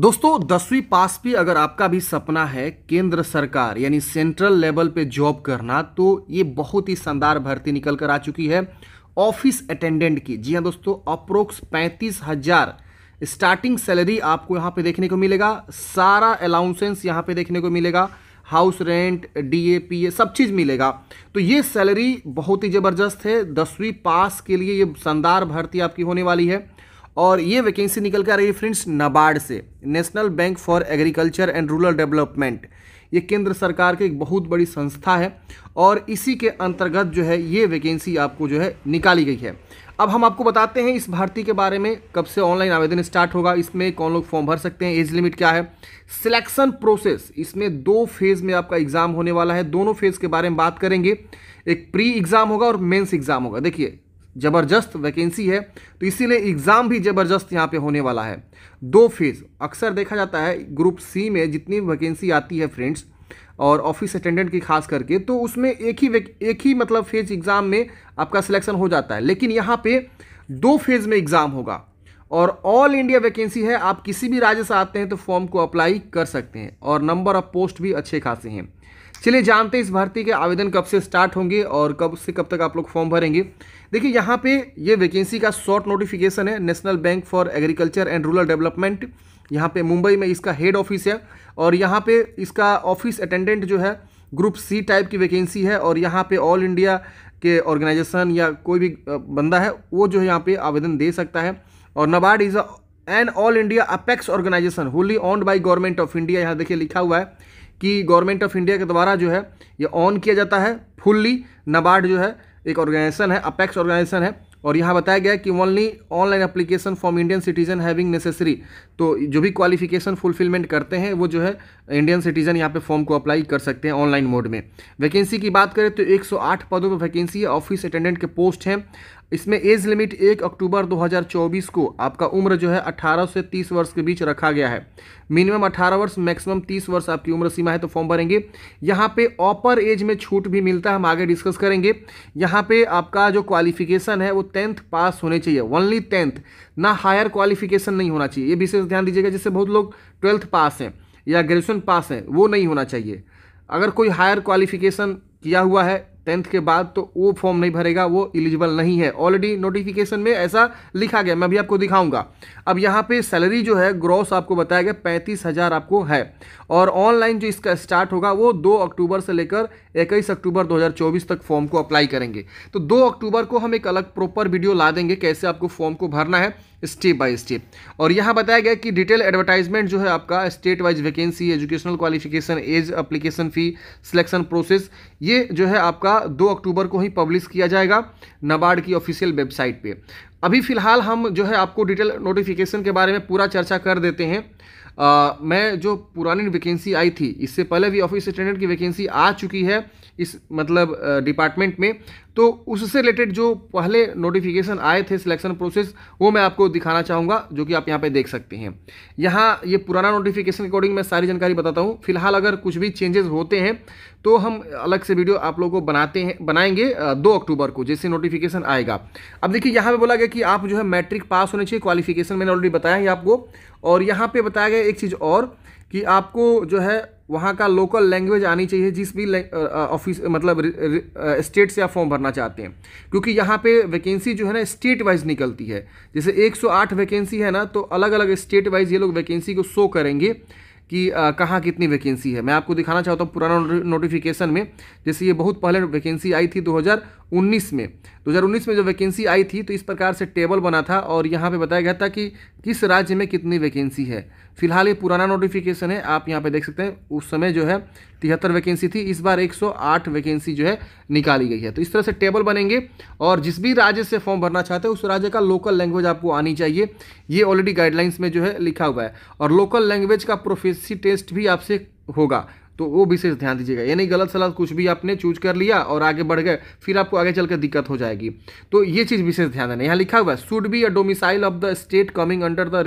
दोस्तों दसवीं पास भी अगर आपका भी सपना है केंद्र सरकार यानी सेंट्रल लेवल पे जॉब करना तो ये बहुत ही शानदार भर्ती निकल कर आ चुकी है ऑफिस अटेंडेंट की जी हाँ दोस्तों अप्रोक्स पैंतीस हजार स्टार्टिंग सैलरी आपको यहाँ पे देखने को मिलेगा सारा अलाउंसेंस यहाँ पे देखने को मिलेगा house rent D A P A सब चीज़ मिलेगा तो ये सैलरी बहुत ही ज़बरदस्त है दसवीं पास के लिए ये शानदार भर्ती आपकी होने वाली है और ये वैकेंसी निकल कर आ रही है फ्रेंड्स नाबार्ड से national bank for agriculture and rural development ये केंद्र सरकार की के एक बहुत बड़ी संस्था है और इसी के अंतर्गत जो है ये वैकेंसी आपको जो है निकाली गई है अब हम आपको बताते हैं इस भर्ती के बारे में कब से ऑनलाइन आवेदन स्टार्ट होगा इसमें कौन लोग फॉर्म भर सकते हैं एज लिमिट क्या है सिलेक्शन प्रोसेस इसमें दो फेज़ में आपका एग्ज़ाम होने वाला है दोनों फेज़ के बारे में बात करेंगे एक प्री एग्ज़ाम होगा और मेंस एग्ज़ाम होगा देखिए ज़बरदस्त वैकेंसी है तो इसीलिए एग्ज़ाम भी ज़बरदस्त यहाँ पे होने वाला है दो फेज़ अक्सर देखा जाता है ग्रुप सी में जितनी वैकेंसी आती है फ्रेंड्स और ऑफिस अटेंडेंट की खास करके तो उसमें एक ही एक ही मतलब फेज एग्ज़ाम में आपका सिलेक्शन हो जाता है लेकिन यहाँ पे दो फेज़ में एग्ज़ाम होगा और ऑल इंडिया वैकेंसी है आप किसी भी राज्य से आते हैं तो फॉर्म को अप्लाई कर सकते हैं और नंबर ऑफ पोस्ट भी अच्छे खासे हैं चलिए जानते हैं इस भर्ती के आवेदन कब से स्टार्ट होंगे और कब से कब तक आप लोग फॉर्म भरेंगे देखिए यहाँ पे ये वैकेंसी का शॉर्ट नोटिफिकेशन है national bank for agriculture and rural development यहाँ पे मुंबई में इसका हेड ऑफिस है और यहाँ पे इसका ऑफिस अटेंडेंट जो है ग्रुप सी टाइप की वैकेंसी है और यहाँ पे ऑल इंडिया के ऑर्गेनाइजेशन या कोई भी बंदा है वो जो है यहाँ पे आवेदन दे सकता है और NABARD is an all India apex organisation wholly owned by government of India यहाँ देखिए लिखा हुआ है कि गवर्नमेंट ऑफ इंडिया के द्वारा जो है ये ऑन किया जाता है फुल्ली नबार्ड जो है एक ऑर्गेनाइजेशन है अपेक्स ऑर्गेनाइजेशन है और यहाँ बताया गया कि only online application form Indian citizen having necessary तो जो भी क्वालिफिकेशन फुलफिलमेंट करते हैं वो जो है इंडियन सिटीजन यहाँ पे फॉर्म को अप्लाई कर सकते हैं ऑनलाइन मोड में वैकेंसी की बात करें तो 108 पदों पर वैकेंसी है ऑफिस अटेंडेंट के पोस्ट हैं इसमें एज लिमिट एक अक्टूबर 2024 को आपका उम्र जो है 18 से 30 वर्ष के बीच रखा गया है मिनिमम 18 वर्ष मैक्सिमम 30 वर्ष आपकी उम्र सीमा है तो फॉर्म भरेंगे यहाँ पे अपर एज में छूट भी मिलता है हम आगे डिस्कस करेंगे यहाँ पे आपका जो क्वालिफिकेशन है वो टेंथ पास होने चाहिए ओनली टेंथ ना हायर क्वालिफिकेशन नहीं होना चाहिए ये विशेष ध्यान दीजिएगा जैसे बहुत लोग ट्वेल्थ पास हैं या ग्रेजुएशन पास हैं वो नहीं होना चाहिए अगर कोई हायर क्वालिफिकेशन किया हुआ है टेंथ के बाद तो वो फॉर्म नहीं भरेगा वो एलिजिबल नहीं है ऑलरेडी नोटिफिकेशन में ऐसा लिखा गया मैं भी आपको दिखाऊंगा अब यहाँ पे सैलरी जो है ग्रॉस आपको बताया गया पैंतीस हज़ार आपको है और ऑनलाइन जो इसका स्टार्ट होगा वो दो अक्टूबर से लेकर इक्कीस अक्टूबर 2024 तक फॉर्म को अप्लाई करेंगे तो दो अक्टूबर को हम एक अलग प्रॉपर वीडियो ला देंगे कैसे आपको फॉर्म को भरना है स्टेप बाय स्टेप और यहाँ बताया गया कि डिटेल एडवर्टाइजमेंट जो है आपका state wise vacancy educational qualification age application fee selection process ये जो है आपका दो अक्टूबर को ही पब्लिश किया जाएगा नाबार्ड की ऑफिशियल वेबसाइट पर अभी फ़िलहाल हम जो है आपको डिटेल नोटिफिकेशन के बारे में पूरा चर्चा कर देते हैं आ, मैं जो पुरानी वैकेंसी आई थी इससे पहले भी ऑफिस अटेंडेंट की वैकेंसी आ चुकी है इस मतलब डिपार्टमेंट में तो उससे रिलेटेड जो पहले नोटिफिकेशन आए थे सिलेक्शन प्रोसेस वो मैं आपको दिखाना चाहूँगा जो कि आप यहाँ पे देख सकते हैं यहाँ ये पुराना नोटिफिकेशन अकॉर्डिंग मैं सारी जानकारी बताता हूँ फिलहाल अगर कुछ भी चेंजेस होते हैं तो हम अलग से वीडियो आप लोगों को बनाते हैं बनाएंगे दो अक्टूबर को जैसे नोटिफिकेशन आएगा अब देखिए यहाँ पे बोला गया कि आप जो है मैट्रिक पास होने चाहिए क्वालिफिकेशन मैंने ऑलरेडी बताया है आपको और यहाँ पे बताया गया एक चीज़ और कि आपको जो है वहाँ का लोकल लैंग्वेज आनी चाहिए जिस भी ऑफिस मतलब स्टेट से आप फॉर्म भरना चाहते हैं क्योंकि यहाँ पे वैकेंसी जो है ना स्टेट वाइज निकलती है जैसे 108 वैकेंसी है ना तो अलग अलग स्टेट वाइज ये लोग वैकेंसी को शो करेंगे कि कहाँ कितनी वैकेंसी है मैं आपको दिखाना चाहता हूँ पुराना नोटिफिकेशन में जैसे ये बहुत पहले वैकेंसी आई थी 2019 में 2019 में जो वैकेंसी आई थी तो इस प्रकार से टेबल बना था और यहाँ पे बताया गया था कि किस राज्य में कितनी वैकेंसी है फिलहाल ये पुराना नोटिफिकेशन है आप यहाँ पे देख सकते हैं उस समय जो है तिहत्तर वैकेंसी थी इस बार 108 वैकेंसी जो है निकाली गई है तो इस तरह से टेबल बनेंगे और जिस भी राज्य से फॉर्म भरना चाहते हैं उस राज्य का लोकल लैंग्वेज आपको आनी चाहिए ये ऑलरेडी गाइडलाइंस में जो है लिखा हुआ है और लोकल लैंग्वेज का प्रोफेसी टेस्ट भी आपसे होगा तो वो विशेष ध्यान दीजिएगा यानी गलत सलत कुछ भी आपने चूज कर लिया और आगे बढ़ गए फिर आपको आगे चलकर दिक्कत हो जाएगी तो ये चीज़ विशेष ध्यान देना यहाँ लिखा हुआ है should be a domicile of the state coming under the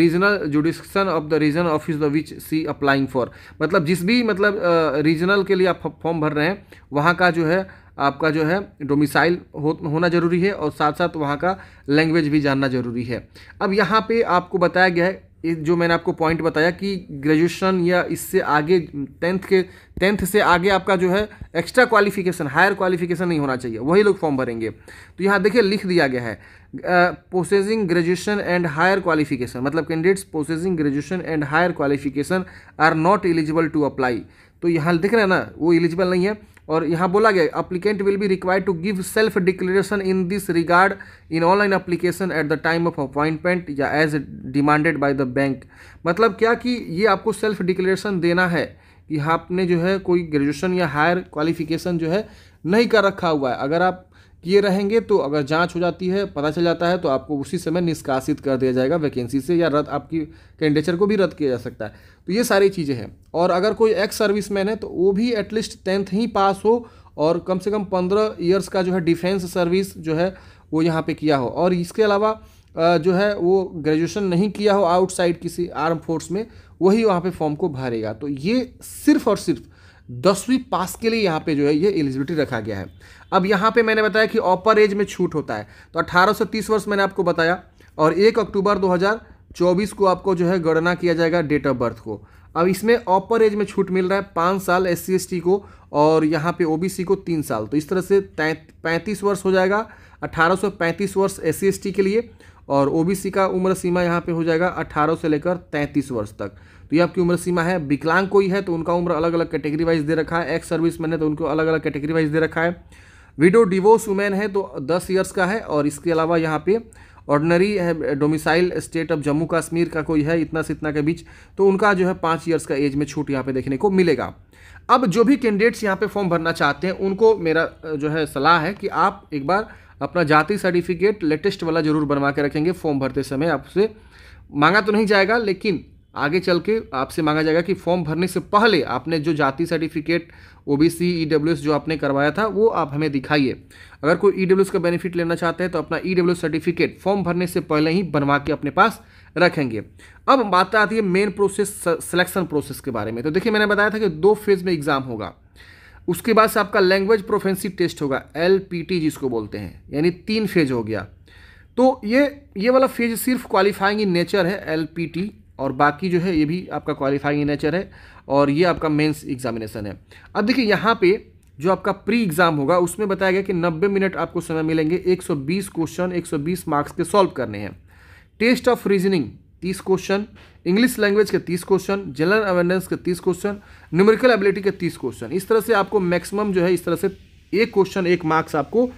regional jurisdiction of the region office the which she applying for मतलब जिस भी मतलब रीजनल uh, के लिए आप फॉर्म भर रहे हैं वहाँ का जो है आपका जो है डोमिसाइल हो, होना ज़रूरी है और साथ साथ वहाँ का लैंग्वेज भी जानना ज़रूरी है अब यहाँ पे आपको बताया गया है जो मैंने आपको पॉइंट बताया कि ग्रेजुएशन या इससे आगे टेंथ के टेंथ से आगे आपका जो है एक्स्ट्रा क्वालिफिकेशन हायर क्वालिफिकेशन नहीं होना चाहिए वही लोग फॉर्म भरेंगे तो यहाँ देखिए लिख दिया गया है processing graduation and higher qualification मतलब candidates processing graduation and higher qualification are not eligible to apply तो यहाँ देख रहे हैं ना वो एलिजिबल नहीं है और यहाँ बोला गया applicant will be required to give self declaration in this regard in online application at the time of appointment या as demanded by the bank मतलब क्या कि ये आपको सेल्फ डिक्लेरेशन देना है कि आपने जो है कोई ग्रेजुएशन या हायर क्वालिफिकेशन जो है नहीं कर रखा हुआ है अगर आप किए रहेंगे तो अगर जांच हो जाती है पता चल जाता है तो आपको उसी समय निष्कासित कर दिया जाएगा वैकेंसी से या रद्द आपकी कैंडिडेचर को भी रद्द किया जा सकता है तो ये सारी चीज़ें हैं और अगर कोई एक्स सर्विस मैन है तो वो भी एटलीस्ट टेंथ ही पास हो और कम से कम पंद्रह ईयर्स का जो है डिफेंस सर्विस जो है वो यहाँ पर किया हो और इसके अलावा जो है वो ग्रेजुएशन नहीं किया हो आउटसाइड किसी आर्म फोर्स में वही वहाँ पे फॉर्म को भरेगा तो ये सिर्फ और सिर्फ दसवीं पास के लिए यहाँ पे जो है ये एलिजिबिलिटी रखा गया है अब यहाँ पे मैंने बताया कि ऑपर एज में छूट होता है तो 1830 से तीस वर्ष मैंने आपको बताया और एक अक्टूबर 2024 को आपको जो है गणना किया जाएगा डेट ऑफ बर्थ को अब इसमें ऑपर एज में छूट मिल रहा है पाँच साल एस सी को और यहाँ पे ओ को तीन साल तो इस तरह से पैंतीस वर्ष हो जाएगा 1835 वर्ष एस सी के लिए और ओ का उम्र सीमा यहाँ पे हो जाएगा अठारह से लेकर तैंतीस वर्ष तक तो ये आपकी उम्र सीमा है विकलांग कोई है तो उनका उम्र अलग अलग कैटेगरी वाइज दे रखा है एक्स सर्विस मैन है तो उनको अलग अलग कैटेगरी वाइज दे रखा है विडो डिवोर्स वुमेन है तो दस ईयर्स का है और इसके अलावा यहाँ पे ऑर्डनरी है domicile state of Jammu Kashmir का कोई है इतना से इतना के बीच तो उनका जो है पाँच ईयर्स का एज में छूट यहाँ पे देखने को मिलेगा अब जो भी कैंडिडेट्स यहाँ पे फॉर्म भरना चाहते हैं उनको मेरा जो है सलाह है कि आप एक बार अपना जाति सर्टिफिकेट लेटेस्ट वाला जरूर बनवा के रखेंगे फॉर्म भरते समय आपसे मांगा तो नहीं जाएगा लेकिन आगे चल के आपसे मांगा जाएगा कि फॉर्म भरने से पहले आपने जो जाति certificate O B C E W S जो आपने करवाया था वो आप हमें दिखाइए अगर कोई ई डब्ल्यू एस का बेनिफिट लेना चाहते हैं तो अपना ई डब्ल्यू सर्टिफिकेट फॉर्म भरने से पहले ही बनवा के अपने पास रखेंगे अब बात आती है मेन प्रोसेस सिलेक्शन प्रोसेस के बारे में तो देखिए मैंने बताया था कि दो फेज में एग्जाम होगा उसके बाद से आपका लैंग्वेज प्रोफेंसी टेस्ट होगा एल जिसको बोलते हैं यानी तीन फेज हो गया तो ये ये वाला फेज सिर्फ क्वालिफाइंग इन नेचर है एल और बाकी जो है ये भी आपका क्वालिफाइंग नेचर है और ये आपका मेंस एग्जामिनेशन है अब देखिए यहाँ पे जो आपका प्री एग्ज़ाम होगा उसमें बताया गया कि 90 मिनट आपको समय मिलेंगे 120 क्वेश्चन 120 मार्क्स के सॉल्व करने हैं test of reasoning 30 question English language के 30 क्वेश्चन जनरल अवेयरनेस के 30 क्वेश्चन न्यूमेरिकल एबिलिटी के 30 क्वेश्चन इस तरह से आपको मैक्सिमम जो है इस तरह से एक क्वेश्चन एक मार्क्स आपको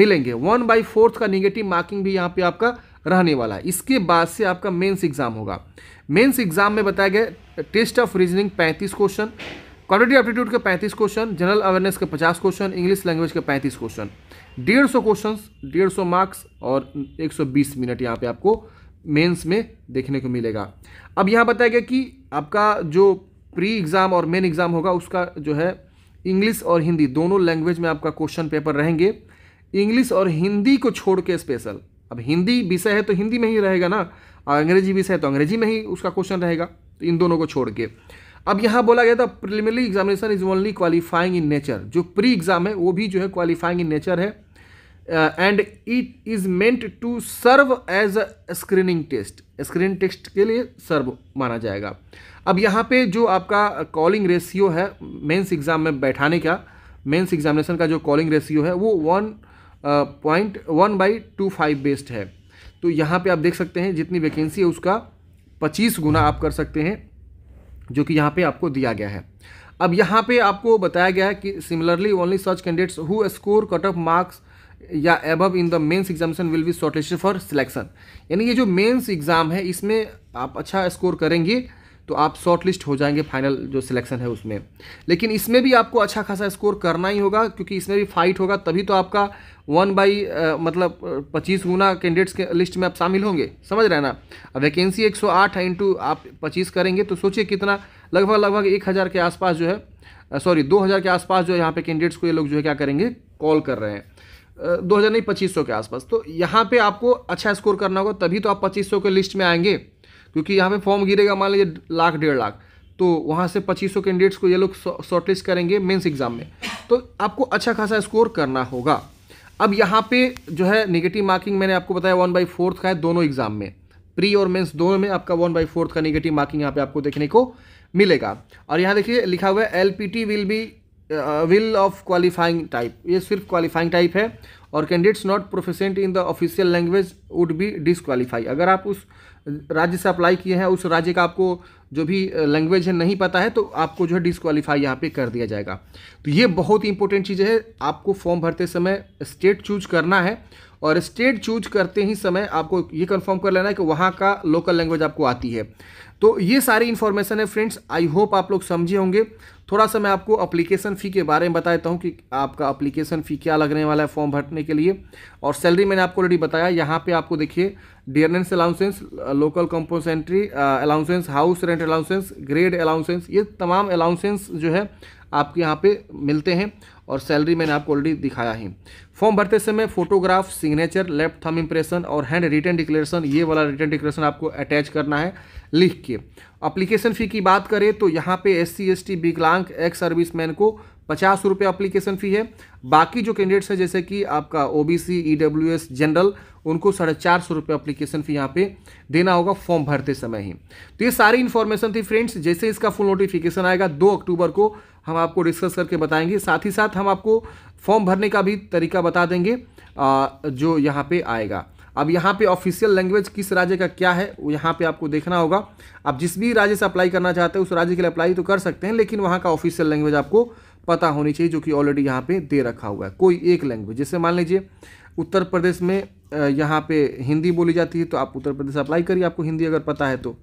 मिलेंगे वन बाई फोर्थ का निगेटिव मार्किंग भी यहाँ पे आपका रहने वाला है इसके बाद से आपका मेंस एग्जाम होगा मेंस एग्जाम में बताया गया टेस्ट ऑफ रीजनिंग पैंतीस क्वेश्चन क्वालिटी एप्टीट्यूड के पैंतीस क्वेश्चन जनरल अवेयरनेस के पचास क्वेश्चन इंग्लिश लैंग्वेज के पैंतीस क्वेश्चन डेढ़ सौ क्वेश्चन डेढ़ सौ मार्क्स और एक सौ बीस मिनट यहाँ पे आपको मेंस में देखने को मिलेगा अब यहाँ बताया गया कि आपका जो प्री एग्ज़ाम और मेन एग्ज़ाम होगा उसका जो है इंग्लिश और हिंदी दोनों लैंग्वेज में आपका क्वेश्चन पेपर रहेंगे इंग्लिश और हिंदी को छोड़ के स्पेशल अब हिंदी विषय है तो हिंदी में ही रहेगा ना और अंग्रेजी विषय है तो अंग्रेजी में ही उसका क्वेश्चन रहेगा तो इन दोनों को छोड़ के अब यहाँ बोला गया था preliminary examination is only qualifying in nature जो प्री एग्जाम है वो भी जो है क्वालिफाइंग इन नेचर है and it is meant to serve as a screening test screen test के लिए सर्व माना जाएगा अब यहाँ पे जो आपका कॉलिंग रेशियो है मेंस एग्जाम में बैठाने का मेंस एग्जामिनेशन का जो कॉलिंग रेशियो है वो one point one by two five based है तो यहाँ पे आप देख सकते हैं जितनी वैकेंसी है उसका पच्चीस गुना आप कर सकते हैं जो कि यहाँ पे आपको दिया गया है अब यहाँ पे आपको बताया गया है कि सिमिलरली ओनली सर्च candidates who score cut off marks या above in the mains examination will be shortlisted for selection यानी ये जो मेन्स एग्ज़ाम है इसमें आप अच्छा स्कोर करेंगे तो आप शॉर्ट लिस्ट हो जाएंगे फाइनल जो सिलेक्शन है उसमें लेकिन इसमें भी आपको अच्छा खासा स्कोर करना ही होगा क्योंकि इसमें भी फाइट होगा तभी तो आपका वन बाई मतलब पच्चीस गुना कैंडिडेट्स के लिस्ट में आप शामिल होंगे समझ रहे ना अब वैकेंसी एक सौ आठ है इंटू आप पच्चीस करेंगे तो सोचिए कितना लगभग लगभग एक हज़ार के आसपास जो है सॉरी दो हज़ार के आसपास जो है यहाँ पर कैंडिडेट्स को ये लोग जो है क्या करेंगे कॉल कर रहे हैं दो हज़ार नहीं पच्चीस सौ के आसपास तो यहाँ पे आपको अच्छा स्कोर करना होगा तभी तो आप पच्चीस सौ के लिस्ट में आएंगे क्योंकि यहाँ पे फॉर्म गिरेगा मान लीजिए लाख डेढ़ लाख तो वहाँ से पच्चीस सौ कैंडिडेट्स को ये लोग शॉर्टलिस्ट करेंगे मेंस एग्जाम में तो आपको अच्छा खासा स्कोर करना होगा अब यहाँ पे जो है नेगेटिव मार्किंग मैंने आपको बताया वन बाई फोर्थ का है दोनों एग्जाम में प्री और मेंस दोनों में आपका वन बाई फोर्थ का निगेटिव मार्किंग यहाँ पे आपको देखने को मिलेगा और यहाँ देखिए लिखा हुआ है L will be will of qualifying type ये सिर्फ क्वालिफाइंग टाइप है और candidates not proficient in the official language would be disqualify अगर आप उस राज्य से अप्लाई किए हैं उस राज्य का आपको जो भी लैंग्वेज है नहीं पता है तो आपको जो है डिसक्वालीफाई यहाँ पे कर दिया जाएगा तो ये बहुत ही इंपॉर्टेंट चीज़ है आपको फॉर्म भरते समय स्टेट चूज करना है और स्टेट चूज करते ही समय आपको ये कंफर्म कर लेना है कि वहाँ का लोकल लैंग्वेज आपको आती है तो ये सारी इन्फॉर्मेशन है फ्रेंड्स आई होप आप लोग समझे होंगे थोड़ा सा मैं आपको अप्लीकेशन फ़ी के बारे में बता देता हूँ कि आपका अप्लीकेशन फ़ी क्या लगने वाला है फॉर्म भरने के लिए और सैलरी मैंने आपको ऑलरेडी बताया यहाँ पे आपको देखिए dearness allowances local compensatory allowances house rent allowances grade allowances ये तमाम अलाउंसेंस जो है आपके यहाँ पे मिलते हैं और सैलरी मैंने आपको ऑलरेडी दिखाया ही फॉर्म भरते समय photograph signature left thumb impression और हैंड रिटर्न डिक्लेरेशन ये वाला रिटर्न डिक्लेरेशन आपको अटैच करना है लिख के अप्लीकेशन फ़ी की बात करें तो यहाँ पे एस सी एस टी विकलांग एक्स सर्विस मैन को पचास रुपये अप्लीकेशन फ़ी है बाकी जो कैंडिडेट्स हैं जैसे कि आपका O B C E W S general उनको साढ़े चार सौ रुपये अप्लीकेशन फ़ी यहाँ पे देना होगा फॉर्म भरते समय ही तो ये सारी इन्फॉर्मेशन थी फ्रेंड्स जैसे इसका फुल नोटिफिकेशन आएगा दो अक्टूबर को हम आपको डिस्कस करके बताएंगे साथ ही साथ हम आपको फॉर्म भरने का भी तरीका बता देंगे जो यहाँ पर आएगा अब यहाँ पे ऑफिशियल लैंग्वेज किस राज्य का क्या है वो यहाँ पे आपको देखना होगा आप जिस भी राज्य से अप्लाई करना चाहते हैं उस राज्य के लिए अप्लाई तो कर सकते हैं लेकिन वहाँ का ऑफिशियल लैंग्वेज आपको पता होनी चाहिए जो कि ऑलरेडी यहाँ पे दे रखा हुआ है कोई एक लैंग्वेज जैसे मान लीजिए उत्तर प्रदेश में यहाँ पर हिंदी बोली जाती है तो आप उत्तर प्रदेश अप्लाई करिए आपको हिंदी अगर पता है तो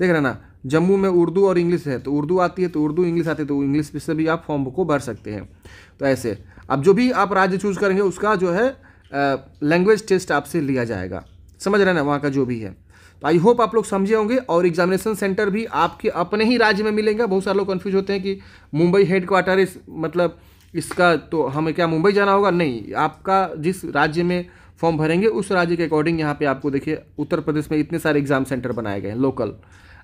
देख रहे ना जम्मू में उर्दू और इंग्लिश है तो उर्दू आती है तो उर्दू इंग्लिश आती है तो इंग्लिश से भी आप फॉर्म को भर सकते हैं तो ऐसे अब जो भी आप राज्य चूज करेंगे उसका जो है लैंग्वेज टेस्ट आपसे लिया जाएगा समझ रहे ना वहाँ का जो भी है तो आई होप आप लोग समझे होंगे और एग्जामिनेशन सेंटर भी आपके अपने ही राज्य में मिलेंगे बहुत सारे लोग कन्फ्यूज होते हैं कि मुंबई हेड क्वार्टर इस मतलब इसका तो हमें क्या मुंबई जाना होगा नहीं आपका जिस राज्य में फॉर्म भरेंगे उस राज्य के अकॉर्डिंग यहाँ पे आपको देखिए उत्तर प्रदेश में इतने सारे एग्ज़ाम सेंटर बनाए गए हैं लोकल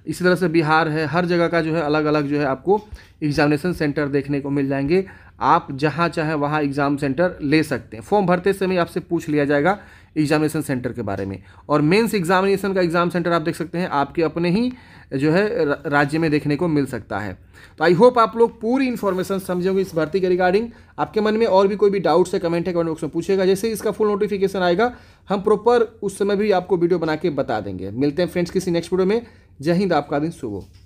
इसी तरह से बिहार है हर जगह का जो है अलग अलग जो है आपको एग्जामिनेशन सेंटर देखने को मिल जाएंगे आप जहाँ चाहे वहाँ एग्ज़ाम सेंटर ले सकते हैं फॉर्म भरते समय आपसे पूछ लिया जाएगा एग्जामिनेशन सेंटर के बारे में और मेंस एग्जामिनेशन का एग्ज़ाम सेंटर आप देख सकते हैं आपके अपने ही जो है राज्य में देखने को मिल सकता है तो आई होप आप लोग पूरी इन्फॉर्मेशन समझोगे इस भर्ती के रिगार्डिंग आपके मन में और भी कोई भी डाउट्स है कमेंट है कमेंट बॉक्स में पूछेगा जैसे इसका फुल नोटिफिकेशन आएगा हम प्रॉपर उस समय भी आपको वीडियो बना के बता देंगे मिलते हैं फ्रेंड्स किसी नेक्स्ट वीडियो में जय हिंद आपका दिन सुबह